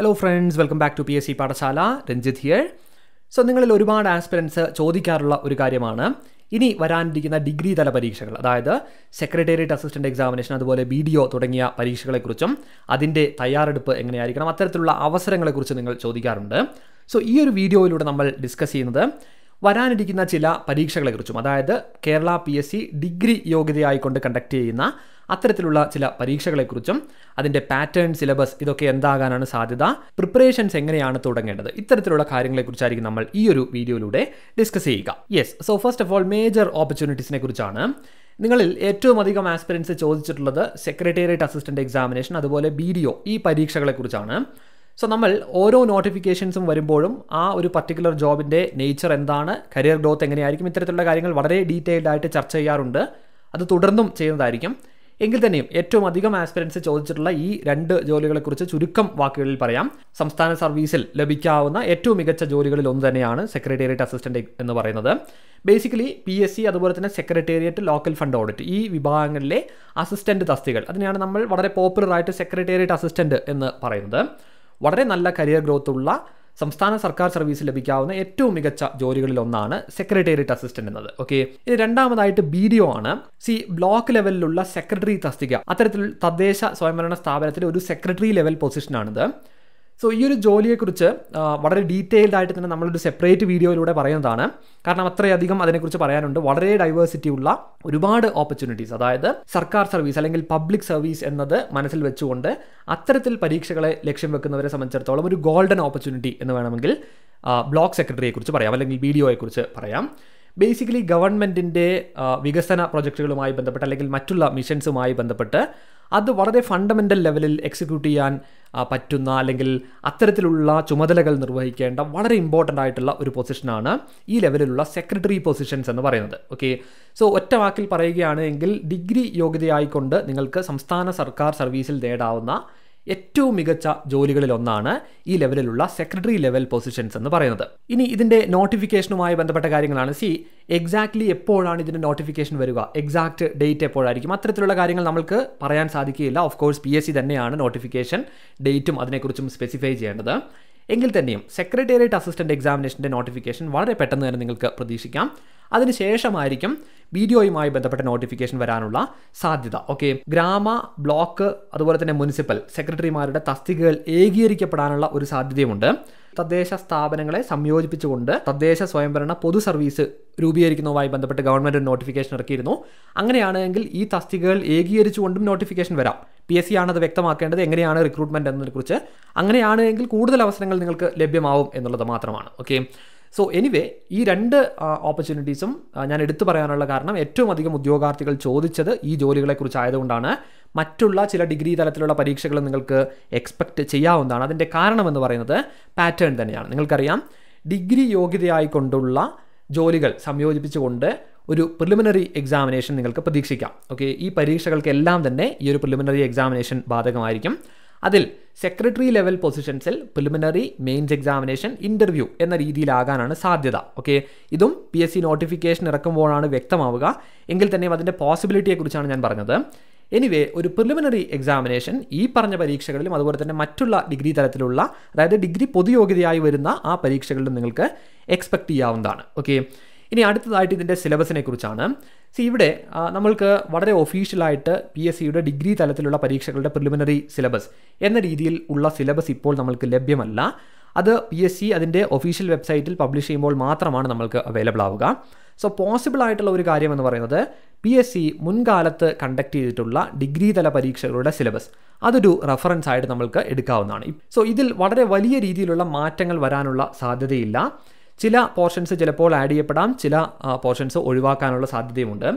hello friends welcome back to P S C Pathashala Ranjith here so നിങ്ങളിൽ ഒരുപാട് aspirants ചോദിക്കാറുള്ള ഒരു കാര്യമാണ് ഇനി വരാനിരിക്കുന്ന ഡിഗ്രി തല പരീക്ഷകൾ അതായത് സെക്രട്ടേറിയറ്റ് അസിസ്റ്റന്റ് എക്സാമിനേഷൻ അതുപോലെ ബി ഡി ഒ തുടങ്ങിയ പരീക്ഷകളെക്കുറിച്ചും അതിൻ്റെ തയ്യാറെടുപ്പ് എങ്ങനെയായിരിക്കണം അത്തരത്തിലുള്ള അവസരങ്ങളെക്കുറിച്ച് നിങ്ങൾ ചോദിക്കാറുണ്ട് സോ ഈ ഒരു വീഡിയോയിലൂടെ നമ്മൾ ഡിസ്കസ് ചെയ്യുന്നത് വരാനിരിക്കുന്ന ചില പരീക്ഷകളെക്കുറിച്ചും അതായത് Kerala P S C degree യോഗ്യതയായിക്കൊണ്ട് കണ്ടക്ട് ചെയ്യുന്ന അത്തരത്തിലുള്ള ചില പരീക്ഷകളെക്കുറിച്ചും അതിൻ്റെ പാറ്റേൺ സിലബസ് ഇതൊക്കെ എന്താകാനാണ് സാധ്യത പ്രിപ്പറേഷൻസ് എങ്ങനെയാണ് തുടങ്ങേണ്ടത് ഇത്തരത്തിലുള്ള കാര്യങ്ങളെക്കുറിച്ചായിരിക്കും നമ്മൾ ഈ ഒരു വീഡിയോയിലൂടെ ഡിസ്കസ് ചെയ്യുക yes so first of all major ഓപ്പർച്യൂണിറ്റീസിനെ കുറിച്ചാണ് നിങ്ങളിൽ ഏറ്റവും അധികം ആസ്പിറൻസ് ചോദിച്ചിട്ടുള്ളത് സെക്രട്ടേറിയറ്റ് അസിസ്റ്റന്റ് എക്സാമിനേഷൻ അതുപോലെ ബി ഡി ഒ ഈ പരീക്ഷകളെക്കുറിച്ചാണ് സോ നമ്മൾ ഓരോ നോട്ടിഫിക്കേഷൻസും വരുമ്പോഴും ആ ഒരു പർട്ടിക്കുലർ ജോബിൻ്റെ നേച്ചർ എന്താണ് കരിയർ ഗ്രോത്ത് എങ്ങനെയായിരിക്കും ഇത്തരത്തിലുള്ള കാര്യങ്ങൾ വളരെ ഡീറ്റെയിൽഡ് ആയിട്ട് ചർച്ച ചെയ്യാറുണ്ട് അത് തുടർന്നും ചെയ്യുന്നതായിരിക്കും എങ്കിൽ തന്നെയും ഏറ്റവും അധികം ആസ്പിരൻസ് ചോദിച്ചിട്ടുള്ള ഈ രണ്ട് ജോലികളെക്കുറിച്ച് ചുരുക്കം വാക്കുകളിൽ പറയാം സംസ്ഥാന സർവീസിൽ ലഭിക്കാവുന്ന ഏറ്റവും മികച്ച ജോലികളിൽ ഒന്ന് തന്നെയാണ് സെക്രട്ടേറിയറ്റ് അസിസ്റ്റന്റ് എന്ന് പറയുന്നത് ബേസിക്കലി പി എസ് സി അതുപോലെ തന്നെ സെക്രട്ടേറിയറ്റ് ലോക്കൽ ഫണ്ട് ഓഡിറ്റ് ഈ വിഭാഗങ്ങളിലെ അസിസ്റ്റന്റ് തസ്തികൾ അതിനെയാണ് നമ്മൾ വളരെ പോപ്പുലർ ആയിട്ട് സെക്രട്ടേറിയറ്റ് അസിസ്റ്റന്റ് എന്ന് പറയുന്നത് വളരെ നല്ല കരിയർ ഗ്രോത്ത് ഉള്ള സംസ്ഥാന സർക്കാർ സർവീസ് ലഭിക്കാവുന്ന ഏറ്റവും മികച്ച ജോലികളിൽ ഒന്നാണ് സെക്രട്ടേറിയറ്റ് അസിസ്റ്റന്റ് എന്നത് ഓക്കെ ഇത് രണ്ടാമതായിട്ട് ബി ഡി ഒ ആണ് സി ബ്ലോക്ക് ലെവലിലുള്ള സെക്രട്ടറി തസ്തിക അത്തരത്തിൽ തദ്ദേശ സ്വയംഭരണ സ്ഥാപനത്തിലെ ഒരു സെക്രട്ടറി ലെവൽ പൊസിഷനാണിത് സോ ഈ ഒരു ജോലിയെക്കുറിച്ച് വളരെ ഡീറ്റെയിൽഡ് ആയിട്ട് തന്നെ നമ്മളൊരു സെപ്പറേറ്റ് വീഡിയോയിലൂടെ പറയുന്നതാണ് കാരണം അത്രയധികം അതിനെക്കുറിച്ച് പറയാനുണ്ട് വളരെ ഡൈവേഴ്സിറ്റി ഉള്ള ഒരുപാട് ഓപ്പർച്യൂണിറ്റീസ് അതായത് സർക്കാർ സർവീസ് അല്ലെങ്കിൽ പബ്ലിക് സർവീസ് എന്നത് മനസ്സിൽ വെച്ചുകൊണ്ട് അത്തരത്തിൽ പരീക്ഷകളെ ലക്ഷ്യം വെക്കുന്നവരെ സംബന്ധിച്ചിടത്തോളം ഒരു ഗോൾഡൻ ഓപ്പർച്യൂണിറ്റി എന്ന് വേണമെങ്കിൽ ബ്ലോക്ക് സെക്രട്ടറിയെക്കുറിച്ച് പറയാം അല്ലെങ്കിൽ വീഡിയോയെക്കുറിച്ച് പറയാം ബേസിക്കലി ഗവൺമെൻറ്റിൻ്റെ വികസന പ്രൊജക്റ്റുകളുമായി ബന്ധപ്പെട്ട് അല്ലെങ്കിൽ മറ്റുള്ള മിഷൻസുമായി ബന്ധപ്പെട്ട് അത് വളരെ ഫണ്ടമെൻ്റൽ ലെവലിൽ എക്സിക്യൂട്ട് ചെയ്യാൻ പറ്റുന്ന അല്ലെങ്കിൽ അത്തരത്തിലുള്ള ചുമതലകൾ നിർവഹിക്കേണ്ട വളരെ ഇമ്പോർട്ടൻ്റ് ആയിട്ടുള്ള ഒരു പൊസിഷനാണ് ഈ ലെവലിലുള്ള സെക്രട്ടറി പൊസിഷൻസ് എന്ന് പറയുന്നത് ഓക്കെ സോ ഒറ്റ വാക്കിൽ പറയുകയാണെങ്കിൽ ഡിഗ്രി യോഗ്യതയായിക്കൊണ്ട് നിങ്ങൾക്ക് സംസ്ഥാന സർക്കാർ സർവീസിൽ നേടാവുന്ന ഏറ്റവും മികച്ച ജോലികളിലൊന്നാണ് ഈ ലെവലിലുള്ള സെക്രട്ടറി ലെവൽ പൊസിഷൻസ് എന്ന് പറയുന്നത് ഇനി ഇതിൻ്റെ നോട്ടിഫിക്കേഷനുമായി ബന്ധപ്പെട്ട കാര്യങ്ങളാണ് സി എക്സാക്ട്ലി എപ്പോഴാണ് ഇതിൻ്റെ നോട്ടിഫിക്കേഷൻ വരിക എക്സാക്ട് ഡേറ്റ് എപ്പോഴായിരിക്കും അത്തരത്തിലുള്ള കാര്യങ്ങൾ നമുക്ക് പറയാൻ സാധിക്കുകയില്ല of course P S C തന്നെയാണ് നോട്ടിഫിക്കേഷൻ ഡേറ്റും അതിനെക്കുറിച്ചും സ്പെസിഫൈ ചെയ്യേണ്ടത് എങ്കിൽ തന്നെയും സെക്രട്ടേറിയറ്റ് അസിസ്റ്റന്റ് എക്സാമിനേഷൻ്റെ നോട്ടിഫിക്കേഷൻ വളരെ പെട്ടെന്ന് തന്നെ നിങ്ങൾക്ക് പ്രതീക്ഷിക്കാം അതിനുശേഷമായിരിക്കും വീഡിയോയുമായി ബന്ധപ്പെട്ട നോട്ടിഫിക്കേഷൻ വരാനുള്ള സാധ്യത ഓക്കെ ഗ്രാമ ബ്ലോക്ക് അതുപോലെ തന്നെ മുനിസിപ്പൽ സെക്രട്ടറിമാരുടെ തസ്തികകൾ ഏകീകരിക്കപ്പെടാനുള്ള ഒരു സാധ്യതയുമുണ്ട് തദ്ദേശ സ്ഥാപനങ്ങളെ സംയോജിപ്പിച്ചുകൊണ്ട് തദ്ദേശ സ്വയംഭരണ പൊതു സർവീസ് രൂപീകരിക്കുന്നതുമായി ബന്ധപ്പെട്ട് ഗവൺമെൻറ് നോട്ടിഫിക്കേഷൻ ഇറക്കിയിരുന്നു അങ്ങനെയാണെങ്കിൽ ഈ തസ്തികകൾ ഏകീകരിച്ചുകൊണ്ടും നോട്ടിഫിക്കേഷൻ വരാം പി എസ് സി ആണത് വ്യക്തമാക്കേണ്ടത് എങ്ങനെയാണ് റിക്രൂട്ട്മെൻറ്റ് എന്നതിനെക്കുറിച്ച് അങ്ങനെയാണെങ്കിൽ കൂടുതൽ അവസരങ്ങൾ നിങ്ങൾക്ക് ലഭ്യമാവും എന്നുള്ളത് മാത്രമാണ് ഓക്കെ സോ എനിവേ ഈ രണ്ട് ഓപ്പർച്യൂണിറ്റീസും ഞാൻ എടുത്തു പറയാനുള്ള കാരണം ഏറ്റവും അധികം ഉദ്യോഗാർത്ഥികൾ ചോദിച്ചത് ഈ ജോലികളെക്കുറിച്ച് ആയതുകൊണ്ടാണ് മറ്റുള്ള ചില ഡിഗ്രി തലത്തിലുള്ള പരീക്ഷകൾ നിങ്ങൾക്ക് എക്സ്പെക്റ്റ് ചെയ്യാവുന്നതാണ് അതിൻ്റെ കാരണമെന്ന് പറയുന്നത് പാറ്റേൺ തന്നെയാണ് നിങ്ങൾക്കറിയാം ഡിഗ്രി യോഗ്യതയായിക്കൊണ്ടുള്ള ജോലികൾ സംയോജിപ്പിച്ചുകൊണ്ട് ഒരു പ്രിലിമിനറി എക്സാമിനേഷൻ നിങ്ങൾക്ക് പ്രതീക്ഷിക്കാം ഓക്കെ ഈ പരീക്ഷകൾക്കെല്ലാം തന്നെ ഈ ഒരു പ്രിലിമിനറി എക്സാമിനേഷൻ ബാധകമായിരിക്കും അതിൽ സെക്രട്ടറി ലെവൽ പൊസിഷൻസിൽ പ്രിലിമിനറി മെയിൻസ് എക്സാമിനേഷൻ ഇൻ്റർവ്യൂ എന്ന രീതിയിലാകാനാണ് സാധ്യത ഓക്കെ ഇതും പി എസ് സി നോട്ടിഫിക്കേഷൻ ഇറക്കുമ്പോഴാണ് വ്യക്തമാവുക എങ്കിൽ തന്നെയും അതിൻ്റെ പോസിബിലിറ്റിയെക്കുറിച്ചാണ് ഞാൻ പറഞ്ഞത് എനിവേ ഒരു പ്രിലിമിനറി എക്സാമിനേഷൻ ഈ പറഞ്ഞ പരീക്ഷകളിലും അതുപോലെ തന്നെ മറ്റുള്ള ഡിഗ്രി തലത്തിലുള്ള അതായത് ഡിഗ്രി പൊതുയോഗ്യതയായി വരുന്ന ആ പരീക്ഷകളിലും നിങ്ങൾക്ക് എക്സ്പെക്ട് ചെയ്യാവുന്നതാണ് ഓക്കെ ഇനി അടുത്തതായിട്ട് ഇതിൻ്റെ സിലബസിനെ കുറിച്ചാണ് സി ഇവിടെ നമ്മൾക്ക് വളരെ ഒഫീഷ്യലായിട്ട് പി എസ് സിയുടെ ഡിഗ്രി തലത്തിലുള്ള പരീക്ഷകളുടെ പ്രിലിമിനറി സിലബസ് എന്ന രീതിയിൽ ഉള്ള സിലബസ് ഇപ്പോൾ നമ്മൾക്ക് ലഭ്യമല്ല അത് പി എസ് സി അതിൻ്റെ ഒഫീഷ്യൽ വെബ്സൈറ്റിൽ പബ്ലിഷ് ചെയ്യുമ്പോൾ മാത്രമാണ് നമ്മൾക്ക് അവൈലബിൾ ആവുക സോ പോസിബിൾ ആയിട്ടുള്ള ഒരു കാര്യം എന്ന് പറയുന്നത് പി എസ് സി മുൻകാലത്ത് കണ്ടക്ട് ചെയ്തിട്ടുള്ള ഡിഗ്രി തല പരീക്ഷകളുടെ സിലബസ് അതൊരു റെഫറൻസ് ആയിട്ട് നമ്മൾക്ക് എടുക്കാവുന്നതാണ് സോ ഇതിൽ വളരെ വലിയ രീതിയിലുള്ള മാറ്റങ്ങൾ വരാനുള്ള സാധ്യതയില്ല ചില പോർഷൻസ് ചിലപ്പോൾ ആഡ് ചെയ്യപ്പെടാം ചില പോർഷൻസ് ഒഴിവാക്കാനുള്ള സാധ്യതയുമുണ്ട്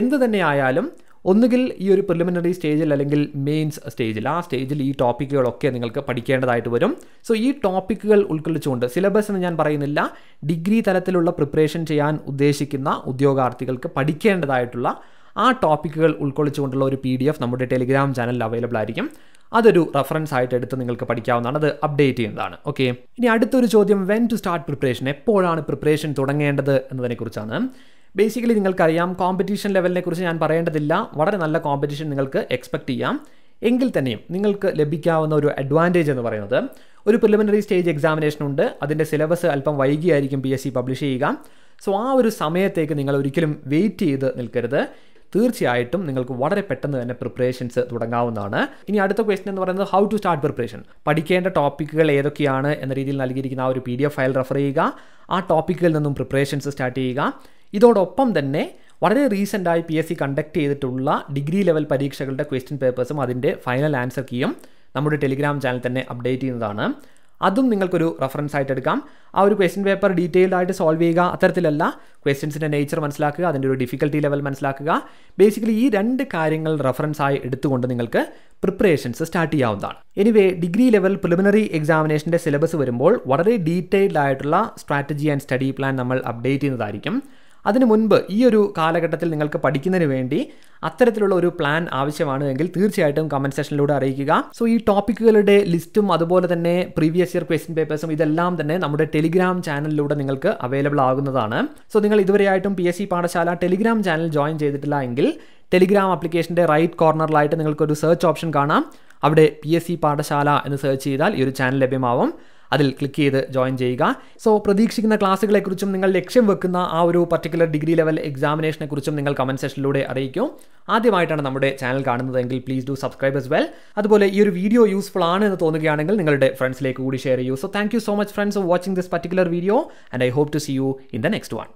എന്ത് തന്നെയായാലും ഒന്നുകിൽ ഈ ഒരു പ്രിലിമിനറി സ്റ്റേജിൽ അല്ലെങ്കിൽ മെയിൻസ് സ്റ്റേജിൽ ആ സ്റ്റേജിൽ ഈ ടോപ്പിക്കുകളൊക്കെ നിങ്ങൾക്ക് പഠിക്കേണ്ടതായിട്ട് വരും സോ ഈ ടോപ്പിക്കുകൾ ഉൾക്കൊള്ളിച്ചുകൊണ്ട് സിലബസ് എന്ന് ഞാൻ പറയുന്നില്ല ഡിഗ്രി തലത്തിലുള്ള പ്രിപ്പറേഷൻ ചെയ്യാൻ ഉദ്ദേശിക്കുന്ന ഉദ്യോഗാർത്ഥികൾക്ക് പഠിക്കേണ്ടതായിട്ടുള്ള ആ ടോപ്പിക്കുകൾ ഉൾക്കൊള്ളിച്ചുകൊണ്ടുള്ള ഒരു പി ഡി എഫ് നമ്മുടെ ടെലിഗ്രാം ചാനലിൽ അവൈലബിൾ ആയിരിക്കും അതൊരു റെഫറൻസ് ആയിട്ട് എടുത്ത് നിങ്ങൾക്ക് പഠിക്കാവുന്നതാണ് അത് അപ്ഡേറ്റ് ചെയ്യുന്നതാണ് ഓക്കെ ഇനി അടുത്തൊരു ചോദ്യം വെൻ ടു സ്റ്റാർട്ട് പ്രിപ്പറേഷൻ എപ്പോഴാണ് പ്രിപ്പറേഷൻ തുടങ്ങേണ്ടത് കുറിച്ചാണ് ബേസിക്കലി നിങ്ങൾക്കറിയാം കോമ്പറ്റീഷൻ ലെവലിനെ കുറിച്ച് ഞാൻ പറയേണ്ടതില്ല വളരെ നല്ല കോമ്പറ്റീഷൻ നിങ്ങൾക്ക് എക്സ്പെക്ട് ചെയ്യാം എങ്കിൽ തന്നെയും നിങ്ങൾക്ക് ലഭിക്കാവുന്ന ഒരു അഡ്വാൻറ്റേജ് എന്ന് പറയുന്നത് ഒരു പ്രിലിമിനറി സ്റ്റേജ് എക്സാമിനേഷൻ ഉണ്ട് അതിൻ്റെ സിലബസ് അല്പം വൈകിയായിരിക്കും പി എസ് സി പബ്ലിഷ് ചെയ്യുക സോ ആ ഒരു സമയത്തേക്ക് നിങ്ങൾ ഒരിക്കലും വെയിറ്റ് ചെയ്ത് നിൽക്കരുത് തീർച്ചയായിട്ടും നിങ്ങൾക്ക് വളരെ പെട്ടെന്ന് തന്നെ പ്രിപ്പറേഷൻസ് തുടങ്ങാവുന്നതാണ് ഇനി അടുത്ത ക്വസ്റ്റൻ എന്ന് പറയുന്നത് ഹൗ ടു സ്റ്റാർട്ട് പ്രിപ്പറേഷൻ പഠിക്കേണ്ട ടോപ്പിക്കുകൾ ഏതൊക്കെയാണ് എന്ന രീതിയിൽ നൽകിയിരിക്കുന്ന ആ ഒരു P D F file refer ചെയ്യുക ആ ടോപ്പിക്കിൽ നിന്നും പ്രിപ്പറേഷൻസ് സ്റ്റാർട്ട് ചെയ്യുക ഇതോടൊപ്പം തന്നെ വളരെ റീസെൻ്റായി പി എസ് സി കണ്ടക്ട് ചെയ്തിട്ടുള്ള ഡിഗ്രി ലെവൽ പരീക്ഷകളുടെ ക്വസ്റ്റ്യൻ പേപ്പേഴ്സും അതിൻ്റെ ഫൈനൽ ആൻസർ കീയും നമ്മുടെ ടെലിഗ്രാം ചാനൽ തന്നെ അപ്ഡേറ്റ് ചെയ്യുന്നതാണ് അതും നിങ്ങൾക്കൊരു റെഫറൻസ് ആയിട്ട് എടുക്കാം ആ ഒരു ക്വസ്റ്റ്യൻ പേപ്പർ ഡീറ്റെയിൽഡ് ആയിട്ട് സോൾവ് ചെയ്യുക അത്തരത്തിലല്ല ക്വസ്റ്റ്യൻസിൻ്റെ നേച്ചർ മനസ്സിലാക്കുക അതിൻ്റെ ഒരു ഡിഫിക്കൽട്ടി ലെവൽ മനസ്സിലാക്കുക ബേസിക്കലി ഈ രണ്ട് കാര്യങ്ങൾ റെഫറൻസ് ആയി എടുത്തുകൊണ്ട് നിങ്ങൾക്ക് പ്രിപ്പറേഷൻസ് സ്റ്റാർട്ട് ചെയ്യാവുന്നതാണ് എനിവേ ഡിഗ്രി ലെവൽ പ്രിലിമിനറി എക്സാമിനേഷൻ്റെ സിലബസ് വരുമ്പോൾ വളരെ ഡീറ്റെയിൽഡ് ആയിട്ടുള്ള സ്ട്രാറ്റജി ആൻഡ് സ്റ്റഡി പ്ലാൻ നമ്മൾ അപ്ഡേറ്റ് ചെയ്യുന്നതായിരിക്കും അതിനു മുൻപ് ഈ ഒരു കാലഘട്ടത്തിൽ നിങ്ങൾക്ക് പഠിക്കുന്നതിന് വേണ്ടി അത്തരത്തിലുള്ള ഒരു പ്ലാൻ ആവശ്യമാണ് എങ്കിൽ തീർച്ചയായിട്ടും കമൻറ്റ് സെക്ഷനിലൂടെ അറിയിക്കുക സോ ഈ ടോപ്പിക്കുകളുടെ ലിസ്റ്റും അതുപോലെ തന്നെ പ്രീവിയസ് ഇയർ ക്വസ്റ്റ്യൻ പേപ്പേഴ്സും ഇതെല്ലാം തന്നെ നമ്മുടെ ടെലിഗ്രാം ചാനലിലൂടെ നിങ്ങൾക്ക് അവൈലബിൾ ആകുന്നതാണ് സോ നിങ്ങൾ ഇതുവരെയായിട്ടും P S C Pathashala Telegram channel join ചെയ്തിട്ടില്ല എങ്കിൽ ടെലിഗ്രാം ആപ്ലിക്കേഷൻ്റെ റൈറ്റ് കോർണറിലായിട്ട് നിങ്ങൾക്കൊരു സെർച്ച് ഓപ്ഷൻ കാണാം അവിടെ പി എസ് സി പാഠശാല എന്ന് സെർച്ച് ചെയ്താൽ ഈ ഒരു ചാനൽ ലഭ്യമാവും അതിൽ ക്ലിക്ക് ചെയ്ത് ജോയിൻ ചെയ്യുക സോ പ്രതീക്ഷിക്കുന്ന ക്ലാസ്സുകളെക്കുറിച്ചും നിങ്ങൾ ലക്ഷ്യം വെക്കുന്ന ആ ഒരു പർട്ടിക്കുലർ ഡിഗ്രി ലെവൽ എക്സാമിനേഷനെക്കുറിച്ചും നിങ്ങൾ കമൻറ്റ് സെക്ഷനിലൂടെ അറിയിക്കും ആദ്യമായിട്ടാണ് നമ്മുടെ ചാനൽ കാണുന്നതെങ്കിൽ please do subscribe as well അതുപോലെ ഈ ഒരു വീഡിയോ യൂസ്ഫുൾ ആണ് എന്ന് തോന്നുകയാണെങ്കിൽ നിങ്ങളുടെ ഫ്രണ്ട്സിലേക്ക് കൂടി ഷെയർ ചെയ്യൂ so thank so much friends for watching this particular video and I hope to see you in the next one